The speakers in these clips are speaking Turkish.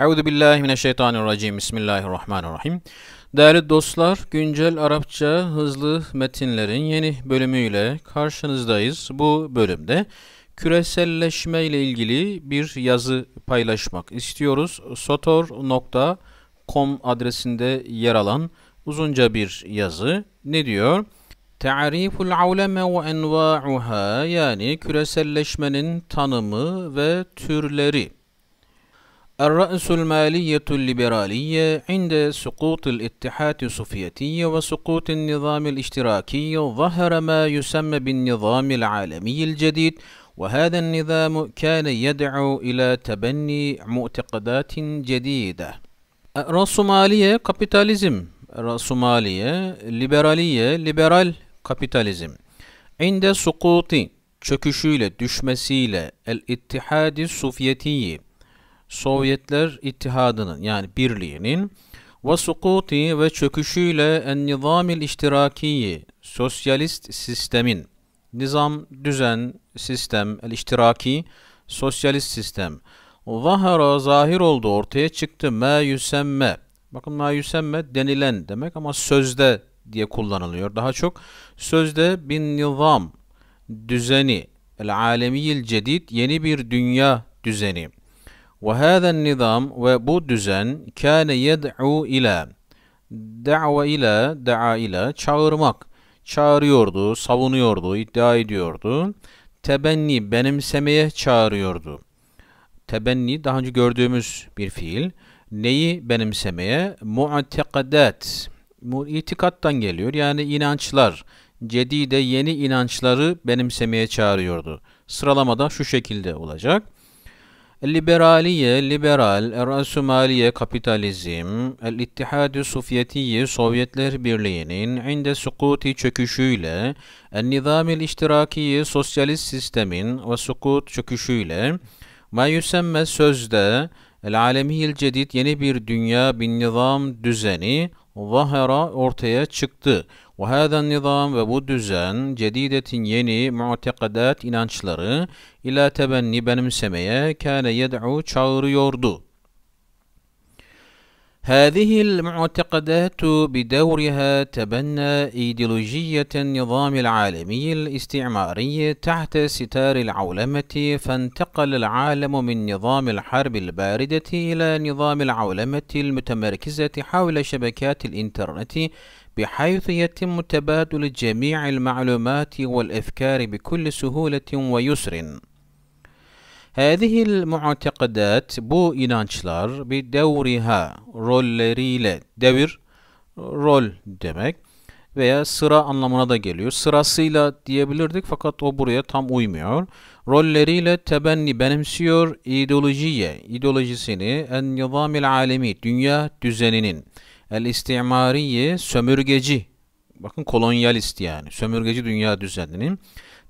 Euzubillahimineşşeytanirracim. Bismillahirrahmanirrahim. Değerli dostlar, güncel Arapça hızlı metinlerin yeni bölümüyle karşınızdayız. Bu bölümde küreselleşme ile ilgili bir yazı paylaşmak istiyoruz. sotor.com adresinde yer alan uzunca bir yazı. Ne diyor? Ta'riful avleme ve enva'uha yani küreselleşmenin tanımı ve türleri. الرأس المالية الليبرالية عند سقوط الاتحاد السوفيتي وسقوط النظام الاشتراكي ظهر ما يسمى بالنظام العالمي الجديد وهذا النظام كان يدعو إلى تبني معتقدات جديدة مالية كابيتاليزم مالية ليبرالية ليبرال كابيتاليزم عند سقوط çöküşüyle düşmesiyle الاتحاد السوفيتي Sovyetler İttihadı'nın yani birliğinin ve sukuti ve çöküşüyle en nizamil iştirakiyi sosyalist sistemin nizam, düzen, sistem, el iştiraki, sosyalist sistem zahara zahir oldu ortaya çıktı ma yüsemme bakın ma yüsemme denilen demek ama sözde diye kullanılıyor daha çok sözde bin nizam düzeni el alemiyil cedid yeni bir dünya düzeni ve hâzen nizam ve bu düzen kâne yed'u ile da'va ile da'a ile çağırmak çağırıyordu, savunuyordu, iddia ediyordu. Tebenni benimsemeye çağırıyordu. Tebenni daha önce gördüğümüz bir fiil. Neyi benimsemeye? Mu'tekadat. İtikattan geliyor. Yani inançlar. Cedide yeni inançları benimsemeye çağırıyordu. Sıralamada şu şekilde olacak. Liberaliye, liberal, erasumaliye, kapitalizm, el-ittihad-ı Sovyetler Birliği'nin inde sukuti çöküşüyle, el-nizam-ı iştirakiye, sosyalist sistemin ve sukut çöküşüyle, ma yüsemme sözde, el-alemihil cedid yeni bir dünya bin nizam düzeni, zahara ortaya çıktı. وهذا النظام وبودوزان جديدة يني معتقدات inançları ila tebenni benimsemeye كان يدعو يوردو هذه المعتقدات بدورها تبنى ايديولوجية النظام العالمي الاستعماري تحت ستار العولمة فانتقل العالم من نظام الحرب الباردة إلى نظام العولمة المتمركزة حول شبكات الإنترنت بحيث يتم تبادل جميع المعلومات والأفكار بكل سهولة ويسر. هذه المعتقدات bu inançlar bir devriha rolleriyle devir rol demek veya sıra anlamına da geliyor. Sırasıyla diyebilirdik fakat o buraya tam uymuyor. Rolleriyle tebenni benimsiyor ideolojiye, ideolojisini en nizamil alemi, dünya düzeninin El istimariye sömürgeci. Bakın kolonyalist yani. Sömürgeci dünya düzeninin.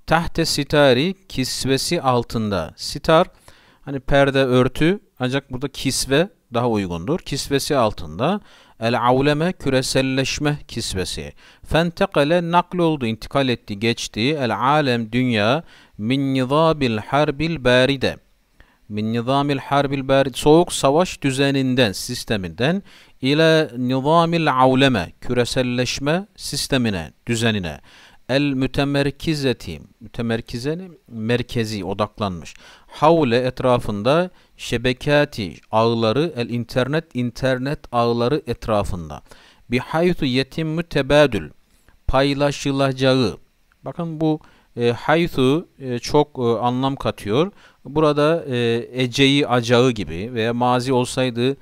Tahte sitari kisvesi altında. Sitar hani perde örtü ancak burada kisve daha uygundur. Kisvesi altında. El avleme küreselleşme kisvesi. Fentekale nakl oldu, intikal etti, geçti. El alem dünya min nizabil harbil baride min nizamil harbil barid soğuk savaş düzeninden sisteminden ile nizamil avleme küreselleşme sistemine, düzenine el mütemerkizeti mütemerkize merkezi odaklanmış. Havle etrafında şebekati ağları el internet internet ağları etrafında. Bihaytu yetim mütebadül paylaşılacağı. Bakın bu e, haythu e, çok e, anlam katıyor. Burada e, eceyi acağı gibi veya mazi olsaydı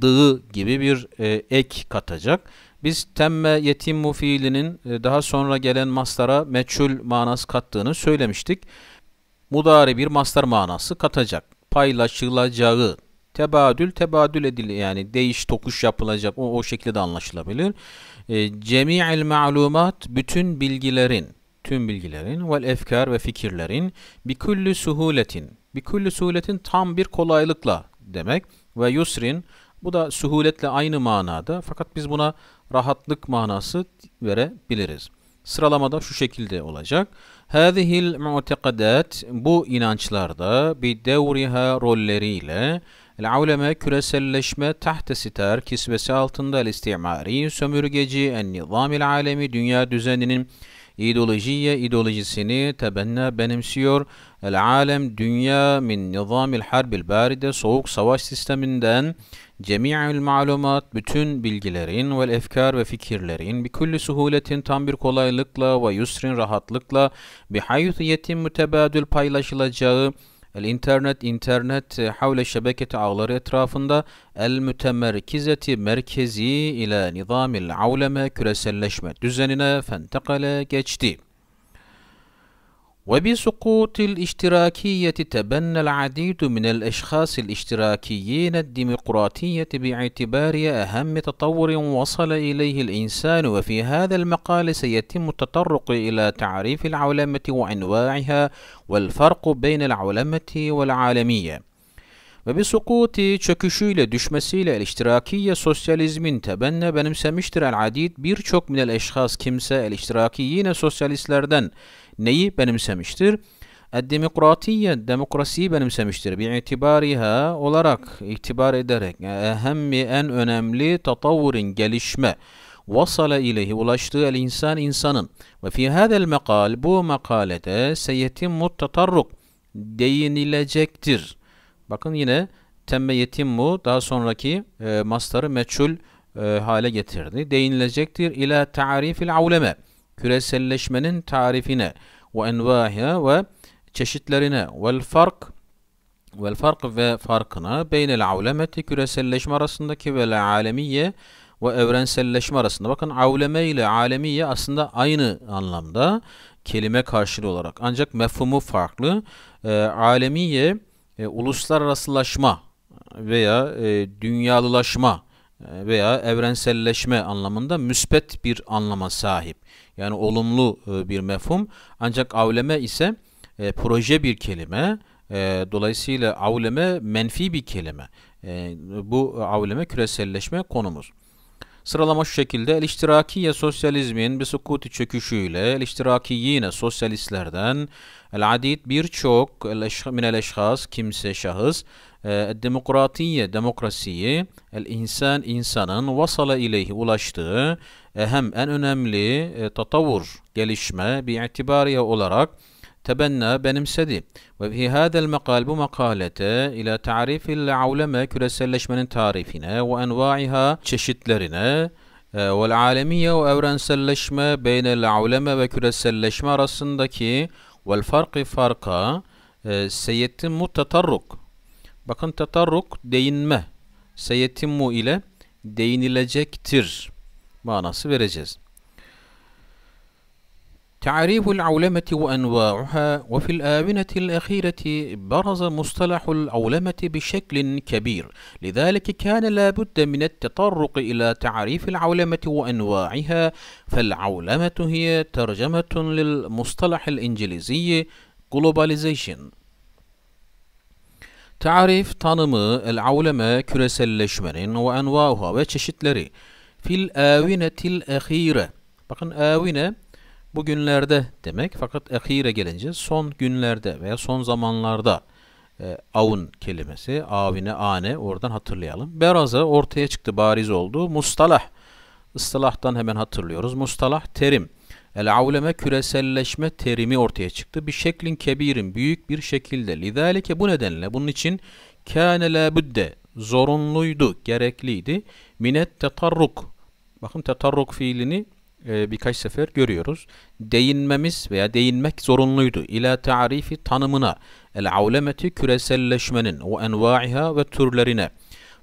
dığı gibi bir e, ek katacak. Biz temme yetimmu fiilinin e, daha sonra gelen maslara meçhul manası kattığını söylemiştik. Mudari bir mastar manası katacak. Paylaşılacağı tebadül tebadül edil yani değiş tokuş yapılacak o, o şekilde anlaşılabilir. E, cemi'il ma'lumat bütün bilgilerin tüm bilgilerin vel efkar ve fikirlerin bir kulli suhuletin bir kulli suhuletin tam bir kolaylıkla demek ve yusrin bu da suhuletle aynı manada fakat biz buna rahatlık manası verebiliriz. Sıralamada şu şekilde olacak. Hâzihil mu'tekadat bu inançlarda bir devriha rolleriyle el küreselleşme tahte sitar kisvesi altında el-istimari sömürgeci en dünya düzeninin ideolojiye ideolojisini tebenna benimsiyor. El alem dünya min nizamil harbil baride soğuk savaş sisteminden cemi'ül malumat bütün bilgilerin ve efkar ve fikirlerin bi kulli suhuletin tam bir kolaylıkla ve yusrin rahatlıkla bi hayutiyetin mütebadül paylaşılacağı El-internet, internet e, havle şebeketi ağları etrafında el-mütemerkizeti merkezi ile nizamil avleme küreselleşme düzenine fentekale geçti. وبسقوط الاشتراكية تبنى العديد من الأشخاص الاشتراكيين الديمقراطية باعتبارها أهم تطور وصل إليه الإنسان وفي هذا المقال سيتم التطرق إلى تعريف العولمة وأنواعها والفرق بين العولمة والعالمية وبسقوط çöküşüyle düşmesiyle الاشتراكية سوسياليزم تبنى benimsemiştir مشتر العديد بيرشوك من الأشخاص كمسا الاشتراكيين el iştirakiyine neyi benimsemiştir? Demokratiye demokrasiyi benimsemiştir. Bir itibariha olarak itibar ederek ehemmi en önemli tatavvurin gelişme vasala ileyhi ulaştığı el insan insanın ve fi hadel mekal bu makalede seyetim muttatarruk değinilecektir. Bakın yine temme yetimmu daha sonraki e, mastarı meçhul e, hale getirdi. Değinilecektir ila tarifil avleme küreselleşmenin tarifine ve envahiha ve çeşitlerine ve fark ve fark ve farkına beynel avlemeti küreselleşme arasındaki ve alemiye ve evrenselleşme arasında. Bakın avleme ile alemiye aslında aynı anlamda kelime karşılığı olarak ancak mefhumu farklı. E, alemiye e, uluslararasılaşma veya e, dünyalılaşma ee, veya evrenselleşme anlamında müspet bir anlama sahip. Yani olumlu e, bir mefhum. Ancak avleme ise e, proje bir kelime. E, dolayısıyla avleme menfi bir kelime. E, bu avleme küreselleşme konumuz. Sıralama şu şekilde. El-iştirakiye sosyalizmin bir sukuti çöküşüyle el-iştirakiyine sosyalistlerden el-adid birçok el-eşhas kimse şahıs ee, Demokratiye, demokrasiyi, insan insanın vasala ileyhi ulaştığı e, hem en önemli e, tatavur, gelişme bir itibariye olarak tebenna benimsedi. Ve fi hadel makal bu makalete ila tarifil avleme küreselleşmenin tarifine ve envaiha çeşitlerine e, ve alemiye ve evrenselleşme beynel avleme ve küreselleşme arasındaki vel farkı farka seyyetin mutatarruk Bakın tatarruk değinme. Seyetimmu ile değinilecektir manası vereceğiz. تعريف العولمة وأنواعها وفي الآونة الأخيرة برز مصطلح العولمة بشكل كبير لذلك كان لابد من التطرق إلى تعريف العولمة وأنواعها فالعولمة هي ترجمة للمصطلح الإنجليزي globalization Tarif tanımı el-avleme küreselleşmenin ve envahuha ve çeşitleri. Fil avinetil ehire. Bakın avine bugünlerde demek fakat ehire gelince son günlerde veya son zamanlarda e, avun kelimesi avine ane oradan hatırlayalım. Beraza ortaya çıktı bariz oldu. Mustalah ıstılahtan hemen hatırlıyoruz. Mustalah terim. El avleme küreselleşme terimi ortaya çıktı. Bir şeklin kebirin büyük bir şekilde. Lidalike bu nedenle bunun için kâne labüdde zorunluydu, gerekliydi. Minet tetarruk. Bakın tetarruk fiilini e, birkaç sefer görüyoruz. Değinmemiz veya değinmek zorunluydu. İla tarifi tanımına. El avlemeti küreselleşmenin o envaiha ve türlerine.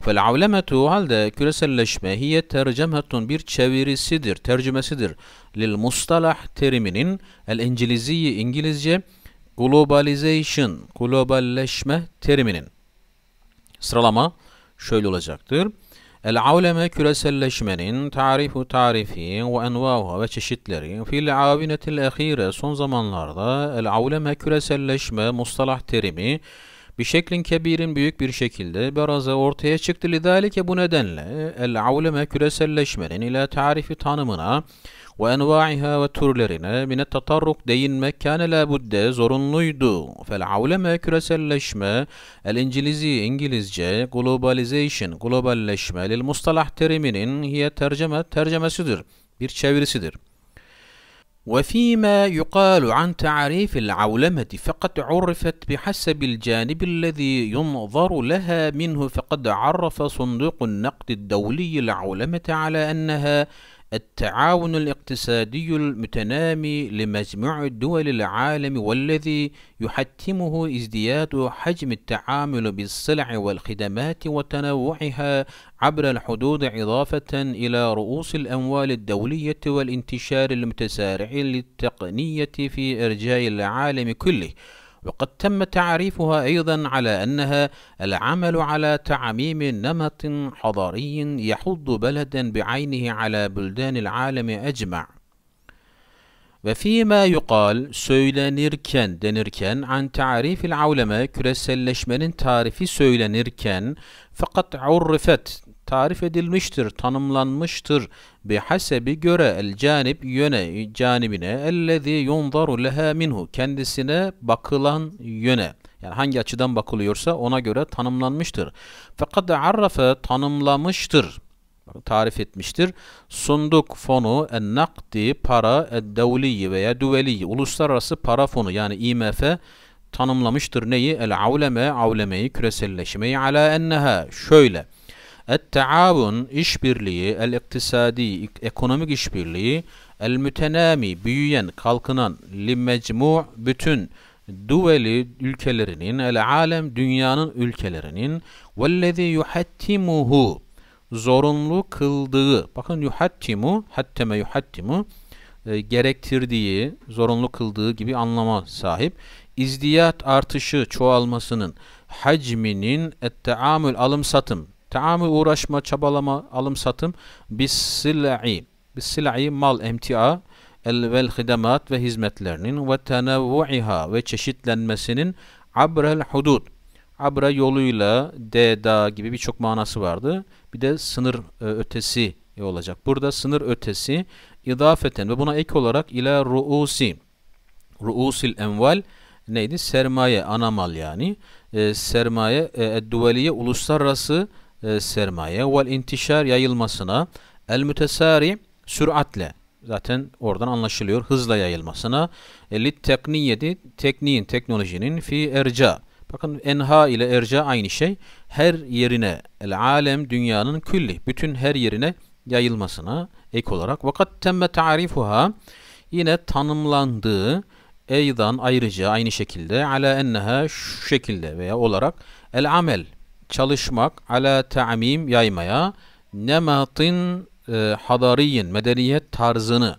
Fel halde küreselleşme hiye tercemetun bir çevirisidir, tercümesidir. Lil mustalah teriminin el İngilizceyi İngilizce globalization, globalleşme teriminin. Sıralama şöyle olacaktır. El avleme küreselleşmenin tarifu tarifi ve envahu ve çeşitleri fil avinetil ehire son zamanlarda el avleme küreselleşme mustalah terimi bir şeklin kebirin büyük bir şekilde beraza ortaya çıktı. Lidalike bu nedenle el avleme küreselleşmenin ile tarifi tanımına ve envaiha ve türlerine mine tatarruk değinmek kâne labudde zorunluydu. Fel avleme küreselleşme el İngilizi İngilizce globalization globalleşme lil mustalah teriminin hiye terceme tercemesidir. Bir çevirisidir. وفيما يقال عن تعريف العولمة فقد عرفت بحسب الجانب الذي ينظر لها منه فقد عرف صندوق النقد الدولي العولمة على أنها التعاون الاقتصادي المتنامي لمجموع دول العالم والذي يحتمه ازدياد حجم التعامل بالسلع والخدمات وتنوعها عبر الحدود إضافة إلى رؤوس الأموال الدولية والانتشار المتسارع للتقنية في إرجاء العالم كله وقد تم تعريفها أيضا على أنها العمل على تعميم نمط حضاري يحض بلدا بعينه على بلدان العالم أجمع وفيما يقال سويلانيركن دنيركن عن تعريف العولمة كرسل لشمن تعريف سويلانيركن فقد عرفت tarif edilmiştir, tanımlanmıştır. Bi Bihasebi göre el canib yöne canibine ellezî yunzaru leha minhu kendisine bakılan yöne. Yani hangi açıdan bakılıyorsa ona göre tanımlanmıştır. Fakat arrafe tanımlamıştır tarif etmiştir. Sunduk fonu en nakdi para ed veya düveliyi uluslararası para fonu yani IMF tanımlamıştır neyi? El avleme avlemeyi küreselleşmeyi ala enneha şöyle Et-taavun işbirliği, el-iktisadi ekonomik işbirliği, el-mütenami büyüyen, kalkınan, li bütün duveli ülkelerinin, el-alem dünyanın ülkelerinin vellezî yuhattimuhu zorunlu kıldığı, bakın yuhattimu, hatteme yuhattimu e, gerektirdiği, zorunlu kıldığı gibi anlama sahip. İzdiyat artışı, çoğalmasının, hacminin etteamül alım satım Taamül uğraşma, çabalama, alım satım. Bis sil'i. Bis sil'i mal emtia el vel hidemat ve hizmetlerinin ve tenevvu'iha ve çeşitlenmesinin abrel hudud. Abra yoluyla deda gibi birçok manası vardı. Bir de sınır e, ötesi olacak. Burada sınır ötesi idafeten ve buna ek olarak ila ruusi. Ruusil enval neydi? Sermaye, anamal yani. E, sermaye, e, duvaliye, uluslararası e, e, sermaye. Vel intişar yayılmasına. El mütesari süratle. Zaten oradan anlaşılıyor. Hızla yayılmasına. E, lit tekniyedi. Tekniğin, teknolojinin fi erca. Bakın enha ile erca aynı şey. Her yerine el alem dünyanın külli. Bütün her yerine yayılmasına ek olarak. Vakat temme tarifuha yine tanımlandığı eydan ayrıca aynı şekilde ala enneha şu şekilde veya olarak el amel çalışmak ala ta'mim yaymaya nematin e, hadariyin medeniyet tarzını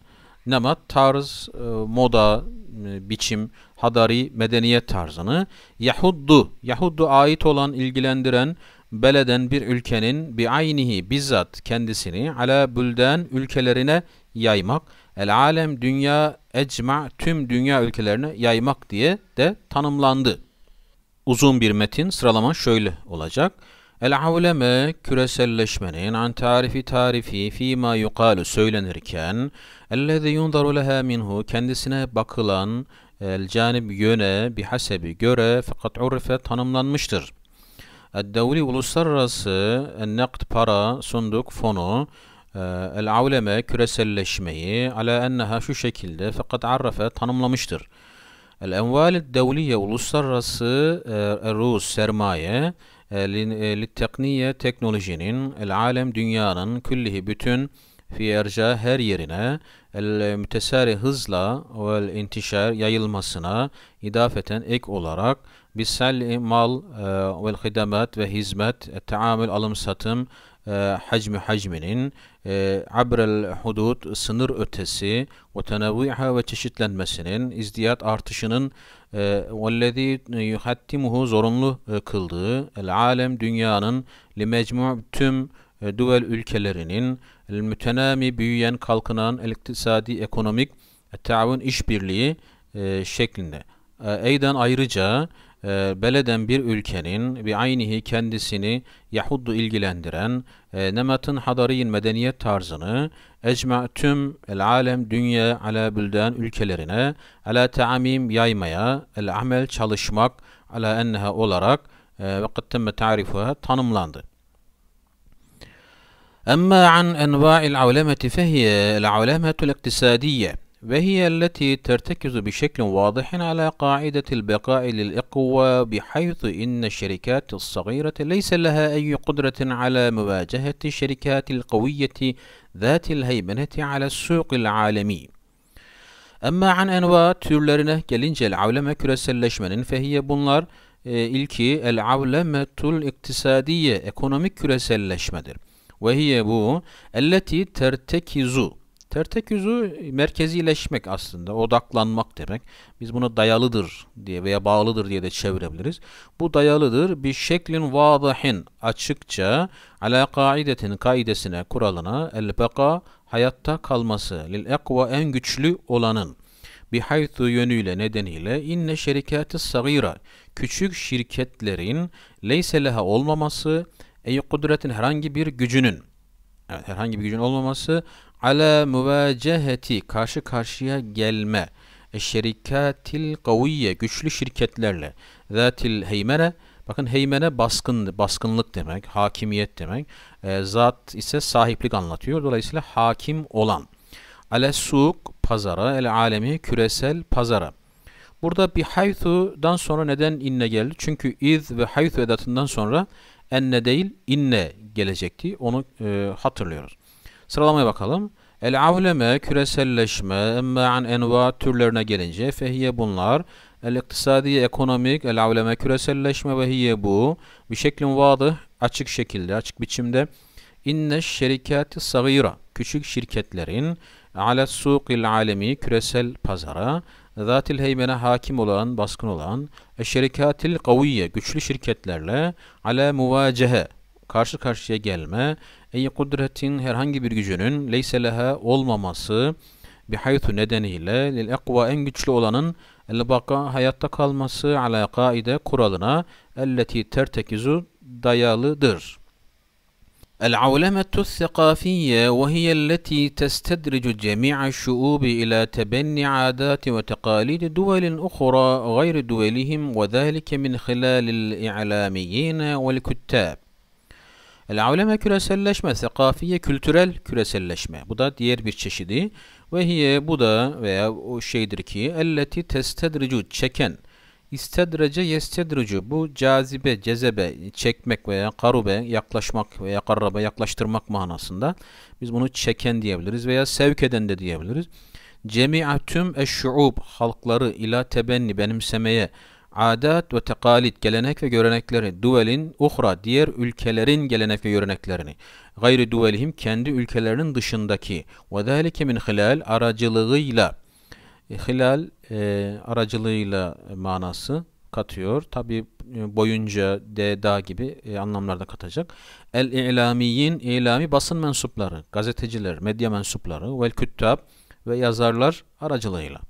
nemat tarz e, moda e, biçim hadari medeniyet tarzını yahuddu yahuddu ait olan ilgilendiren beleden bir ülkenin bi aynihi bizzat kendisini ala bülden ülkelerine yaymak el alem dünya ecma tüm dünya ülkelerine yaymak diye de tanımlandı uzun bir metin sıralama şöyle olacak. El avleme küreselleşmenin an tarifi tarifi fima yukalu söylenirken ellezî yundaru leha minhu kendisine bakılan el canib yöne hasebi göre fakat urfe tanımlanmıştır. Eddevli uluslararası nakd para sunduk fonu e, el avleme küreselleşmeyi ala enneha şu şekilde fakat arrafe tanımlamıştır. El-enval uluslararası e, ruz sermaye e, e tekniye teknolojinin el-alem dünyanın bütün fi erca her yerine el hızla ve yayılmasına idafeten ek olarak Bisal'i mal e, vel ve hizmet, e, taamül alım satım, e, hacmi hacminin, e, abrel hudud sınır ötesi ve tenavviha ve çeşitlenmesinin, izdiyat artışının e, vellezî yuhattimuhu zorunlu kıldığı, el alem dünyanın li tüm e, duvel ülkelerinin, el mütenami büyüyen kalkınan el iktisadi ekonomik e, taavun işbirliği şeklinde. E, Eyden ayrıca ee, beleden bir ülkenin bir aynihi kendisini yahuddu ilgilendiren e, nematın hadariyin medeniyet tarzını ecma tüm el alem dünya ala bülden ülkelerine ala taamim yaymaya el amel çalışmak ala enneha olarak e, ve kattemme tarifuha tanımlandı. Ama an enva'il avlemeti fehiye el avlemetul iktisadiyye وهي التي ترتكز بشكل واضح على قاعدة البقاء للإقوى بحيث إن الشركات الصغيرة ليس لها أي قدرة على مواجهة الشركات القوية ذات الهيمنة على السوق العالمي أما عن أنواع تورلرنا جلنج العولمة كرسلشمنين فهي بunlar إيه، إلكي العولمة الاقتصادية ekonomik küreselleşmedir وهي bu التي ترتكز Tertek yüzü merkezileşmek aslında, odaklanmak demek. Biz bunu dayalıdır diye veya bağlıdır diye de çevirebiliriz. Bu dayalıdır bir şeklin vadahin açıkça ala kaidetin kaidesine, kuralına el beka hayatta kalması lil ekva en güçlü olanın bir bihaythu yönüyle nedeniyle inne şerikati sagira küçük şirketlerin leyseleha olmaması ey kudretin herhangi bir gücünün evet, herhangi bir gücün olmaması ala muvaceheti karşı karşıya gelme e, şerikatil kaviye güçlü şirketlerle zatil heymene bakın heymene baskın baskınlık demek hakimiyet demek e, zat ise sahiplik anlatıyor dolayısıyla hakim olan ale suk pazara el alemi küresel pazara Burada bir haythu'dan sonra neden inne geldi? Çünkü iz ve haythu edatından sonra enne değil inne gelecekti. Onu e, hatırlıyoruz. Sıralamaya bakalım. El avleme küreselleşme emme an enva türlerine gelince fehiye bunlar el iktisadi ekonomik el avleme küreselleşme ve hiye bu bir şeklin vadı açık şekilde açık biçimde inne şirketi sagira küçük şirketlerin ala suqil alemi küresel pazara zatil heymene hakim olan baskın olan e şirketil kaviye güçlü şirketlerle ala muvacehe karşı karşıya gelme, ey kudretin herhangi bir gücünün leyseleha olmaması, bihaytu nedeniyle lil ekva en güçlü olanın el baka hayatta kalması ala kaide kuralına elleti tertekizu dayalıdır. العولمة الثقافية وهي التي تستدرج جميع الشعوب إلى تبني عادات وتقاليد دول أخرى غير دولهم وذلك من خلال الإعلاميين kuttab El avleme küreselleşme, sekafiye kültürel küreselleşme. Bu da diğer bir çeşidi. Ve hiye bu da veya o şeydir ki elleti testedricu çeken istedrece yestedricu bu cazibe, cezebe, çekmek veya karube, yaklaşmak veya karraba, yaklaştırmak manasında biz bunu çeken diyebiliriz veya sevk eden de diyebiliriz. Cemi'a tüm eşşuub halkları ila tebenni benimsemeye adat ve tekalit gelenek ve görenekleri duvelin uhra diğer ülkelerin gelenek ve göreneklerini gayri duvelihim kendi ülkelerinin dışındaki ve zâlike min hilal aracılığıyla hilal e, aracılığıyla manası katıyor. Tabi e, boyunca, de, daha gibi e, anlamlarda katacak. El-i'lamiyin, ilami basın mensupları, gazeteciler, medya mensupları, vel küttab ve yazarlar aracılığıyla.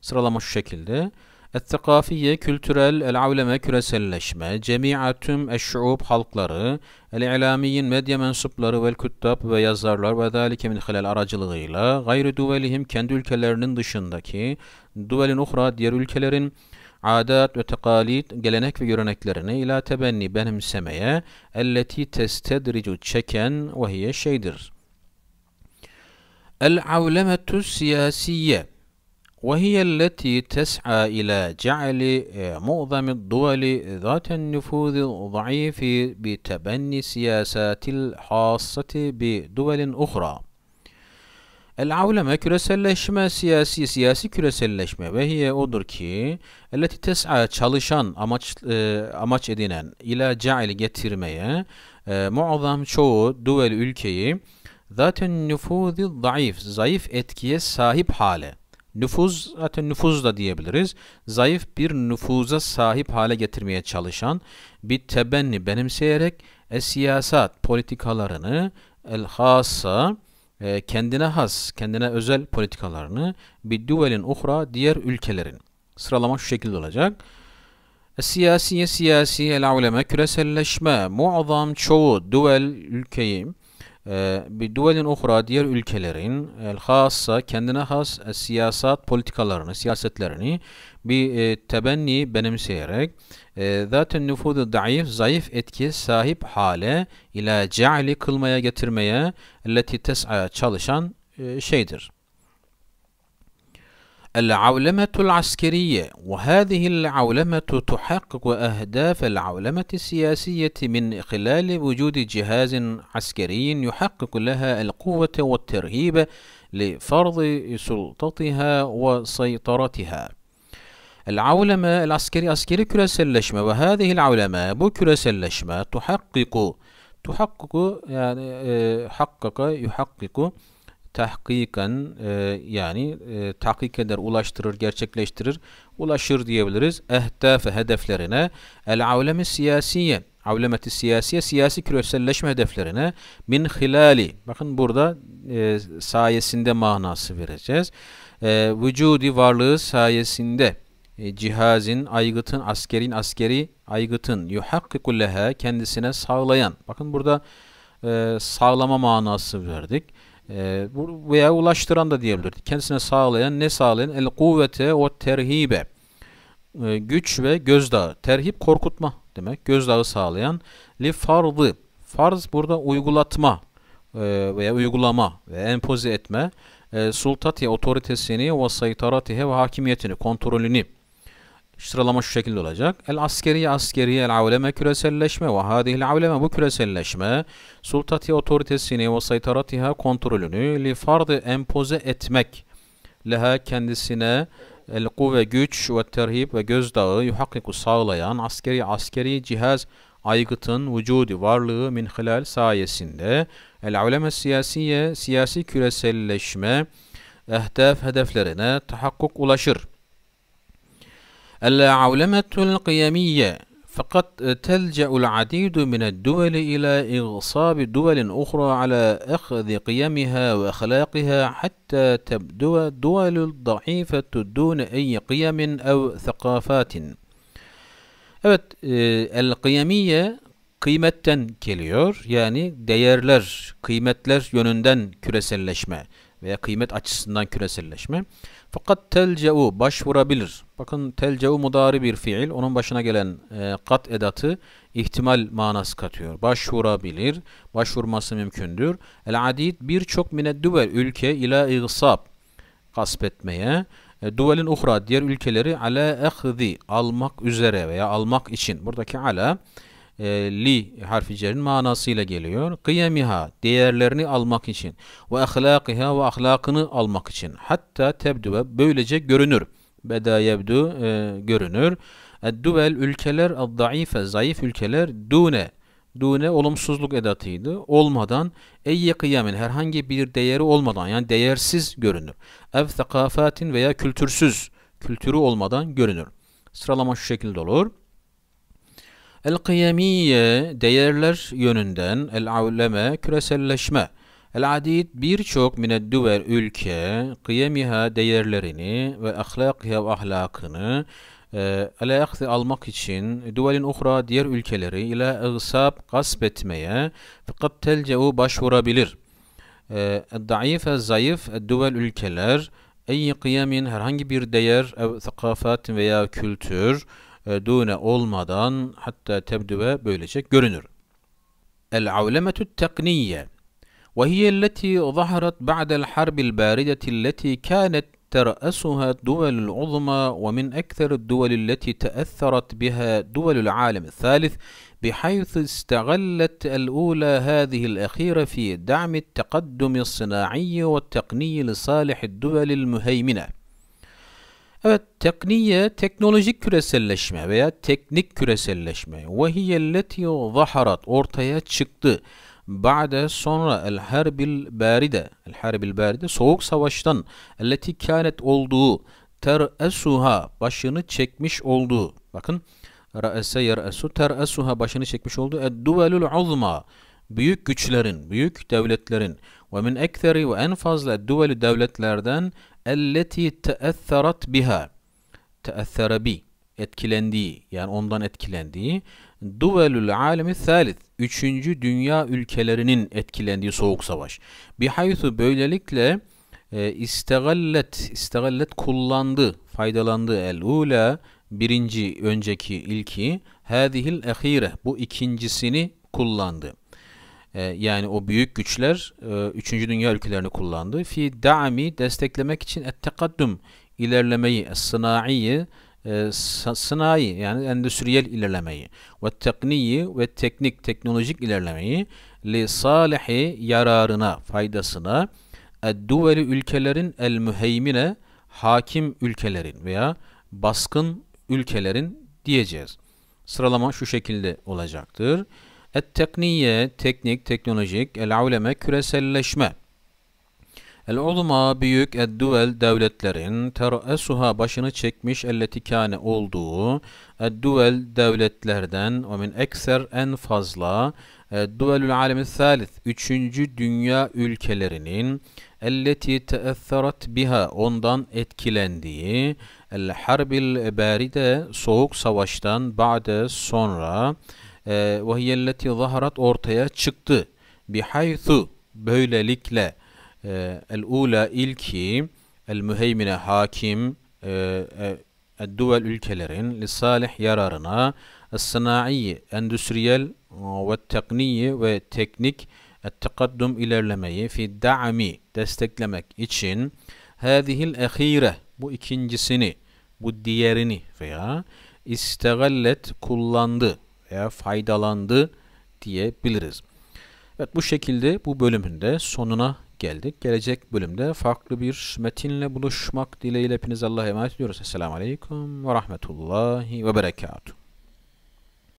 Sıralama şu şekilde. El-Tekafiye, kültürel, el-avleme, küreselleşme, cemi'a tüm eşşuub halkları, el-i'lamiyin medya mensupları ve küttab ve yazarlar ve zalike min hilal aracılığıyla, gayrı duvelihim kendi ülkelerinin dışındaki, duvelin uhra diğer ülkelerin, adat ve tekalit, gelenek ve göreneklerini ila tebenni benimsemeye, elleti testedricu çeken vahiye şeydir. El-avlemetü siyasiye, وهي التي تسعى إلى جعل معظم الدول ذات النفوذ الضعيف بتبني السياسات الخاصة بدول أخرى. El-avleme küreselleşme siyasi siyasi küreselleşme ve hiye odur ki elleti tes'a çalışan amaç e, amaç edinen ila ca'il getirmeye e, muazzam çoğu duvel ülkeyi zaten nüfuzil zayıf zayıf etkiye sahip hale Nüfuz zaten nüfuz da diyebiliriz. Zayıf bir nüfuza sahip hale getirmeye çalışan bir tebenni benimseyerek e, siyasat politikalarını el hasa e, kendine has, kendine özel politikalarını bir duvelin uhra diğer ülkelerin. Sıralama şu şekilde olacak. E, siyasiye siyasi el aleme küreselleşme muazzam çoğu duvel ülkeyi ee, bir duvelin uhra diğer ülkelerin el hassa kendine has e, siyasat politikalarını, siyasetlerini bir e, tebenni benimseyerek e, zaten nüfudu zayıf, zayıf etki sahip hale ila ceali kılmaya getirmeye elleti tes'a çalışan e, şeydir. العولمة العسكرية وهذه العولمة تحقق أهداف العولمة السياسية من خلال وجود جهاز عسكري يحقق لها القوة والترهيب لفرض سلطتها وسيطرتها العولمة العسكرية عسكري كرس اللشمة وهذه العولمة بكرس اللشمة تحقق تحقق يعني آه، حقق يحقق tahkiken e, yani e, tahkik eder, ulaştırır, gerçekleştirir, ulaşır diyebiliriz. Ehdefe hedeflerine, el avlemi siyasiye, avlemeti siyasiye, siyasi küreselleşme hedeflerine min hilali. Bakın burada e, sayesinde manası vereceğiz. E, vücudi varlığı sayesinde e, cihazin, aygıtın, askerin, askeri aygıtın yuhakkikulleha kendisine sağlayan. Bakın burada e, sağlama manası verdik e, veya ulaştıran da diyebilir. Kendisine sağlayan ne sağlayan? El kuvvete o terhibe. Ee, güç ve gözdağı. Terhip korkutma demek. Gözdağı sağlayan li farzı. Farz burada uygulatma e, veya uygulama ve empoze etme. E, sultati otoritesini ve saytaratihe ve hakimiyetini, kontrolünü Sıralama şu şekilde olacak. El askeri askeri el avleme küreselleşme ve hadihil avleme bu küreselleşme sultati otoritesini ve saytaratiha kontrolünü li fardı empoze etmek leha kendisine el kuvve güç ve terhib ve gözdağı yuhakkiku sağlayan askeri askeri cihaz aygıtın vücudi varlığı min hilal sayesinde el avleme siyasiye siyasi küreselleşme ehdef hedeflerine tahakkuk ulaşır.'' العولمة القيمية فقد تلجأ العديد من الدول إلى إغصاب دول أخرى على أخذ قيمها وأخلاقها حتى تبدو الدول الضعيفة دون أي قيم أو ثقافات آه، القيمية e, el kıyamiye kıymetten geliyor. Yani değerler, kıymetler yönünden küreselleşme. veya kıymet açısından küreselleşme. Fakat telceu başvurabilir. Bakın telceu mudari bir fiil. Onun başına gelen e, kat edatı ihtimal manası katıyor. Başvurabilir. Başvurması mümkündür. El adid birçok mineddüvel ülke ila igsab gasp etmeye. E, duvelin uhra diğer ülkeleri ala ehzi almak üzere veya almak için. Buradaki ala e, li harfi cerin manasıyla geliyor. Kıyamiha değerlerini almak için ve ahlakıha ve ahlakını almak için. Hatta tebdü böylece görünür. Beda yebdu e, görünür. Edduvel ülkeler addaife zayıf ülkeler dune dune olumsuzluk edatıydı. Olmadan eyye kıyamin herhangi bir değeri olmadan yani değersiz görünür. Ev thakafatin veya kültürsüz kültürü olmadan görünür. Sıralama şu şekilde olur. El-kıyamiye değerler yönünden, el-avleme küreselleşme. El-adid birçok minedduver ülke, kıyamiha değerlerini ve ahlakiha ve ahlakını ele akdi almak için duvelin uhra diğer ülkeleri ile ıgsab gasp etmeye fakat telceu başvurabilir. E, Daife zayıf duvel ülkeler ey kıyamin herhangi bir değer ev veya kültür دون olmadan hatta tebdüve böylece görünür. El-avlemetü tekniye ve hiyelleti zaharat ba'del harbil barideti illeti kânet ترأسها الدول العظمى ومن أكثر الدول التي تأثرت بها دول العالم الثالث بحيث استغلت الأولى هذه الأخيرة في دعم التقدم الصناعي والتقني لصالح الدول المهيمنة Evet, tekniye teknolojik küreselleşme veya teknik küreselleşme. Ve hiyelleti zaharat ortaya çıktı. Ba'de sonra el harbil baride. El harbil baride soğuk savaştan elleti kânet olduğu teresuha başını çekmiş olduğu. Bakın Ra'ese yer'esu ter'esuha başını çekmiş oldu. Ed-duvelul uzma büyük güçlerin, büyük devletlerin ve min ektheri ve en fazla duvelü devletlerden elleti teesserat biha teessere bi etkilendiği yani ondan etkilendiği duvelül alemi thalith üçüncü dünya ülkelerinin etkilendiği soğuk savaş. Bihaythu böylelikle e, istegallet istegallet kullandı faydalandı el ula birinci önceki ilki hadihil ehire bu ikincisini kullandı. E, yani o büyük güçler e, 3. Dünya ülkelerini kullandı. Fi da'mi desteklemek için ettekaddüm ilerlemeyi, sınaiyi, e, sanayi yani endüstriyel ilerlemeyi ve tekniyi ve teknik teknolojik ilerlemeyi li salihi yararına faydasına edduveli ülkelerin el müheymine hakim ülkelerin veya baskın ülkelerin diyeceğiz. Sıralama şu şekilde olacaktır. Et tekniye, teknik, teknolojik. El uleme, küreselleşme. El uzma, büyük. El duvel, devletlerin. Teresuha, başını çekmiş. Elleti kâne olduğu. El duvel, devletlerden. Ve min ekser, en fazla. El duvelül alemi thalith. Üçüncü dünya ülkelerinin. Elleti teesserat biha. Ondan etkilendiği. El harbil beride soğuk savaştan. Ba'de, sonra. Sonra. Ee, وَهِيَلَّتِي zaharat ortaya çıktı. بِحَيْثُ böylelikle el-ula ilki el-müheymine hakim el-duvel ülkelerin lisalih yararına sanayi endüstriyel ve tekniyi ve teknik التقدم ilerlemeyi fi da'mi desteklemek için hadihil ahire bu ikincisini bu diğerini veya istegallet kullandı veya faydalandı diyebiliriz. Evet bu şekilde bu bölümün de sonuna geldik. Gelecek bölümde farklı bir metinle buluşmak dileğiyle hepinize Allah'a emanet ediyoruz. Esselamu Aleyküm ve Rahmetullahi ve Berekatuhu.